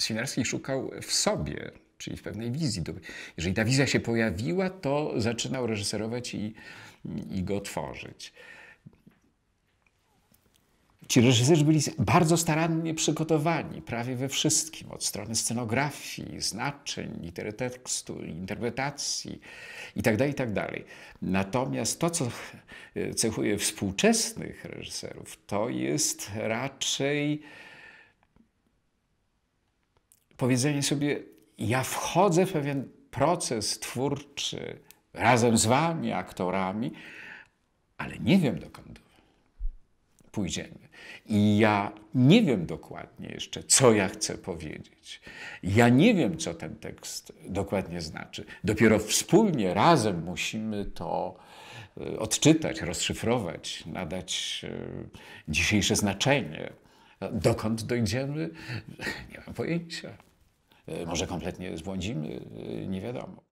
Sinarski szukał w sobie, czyli w pewnej wizji. Jeżeli ta wizja się pojawiła, to zaczynał reżyserować i, i go tworzyć. Ci reżyserzy byli bardzo starannie przygotowani, prawie we wszystkim, od strony scenografii, znaczeń, litery tekstu, interpretacji itd., tak itd. Tak Natomiast to, co cechuje współczesnych reżyserów, to jest raczej powiedzenie sobie, ja wchodzę w pewien proces twórczy razem z wami, aktorami, ale nie wiem dokąd pójdziemy. I ja nie wiem dokładnie jeszcze, co ja chcę powiedzieć. Ja nie wiem, co ten tekst dokładnie znaczy. Dopiero wspólnie, razem musimy to e, odczytać, rozszyfrować, nadać e, dzisiejsze znaczenie. Dokąd dojdziemy? Nie mam pojęcia. E, może kompletnie zbłądzimy, e, nie wiadomo.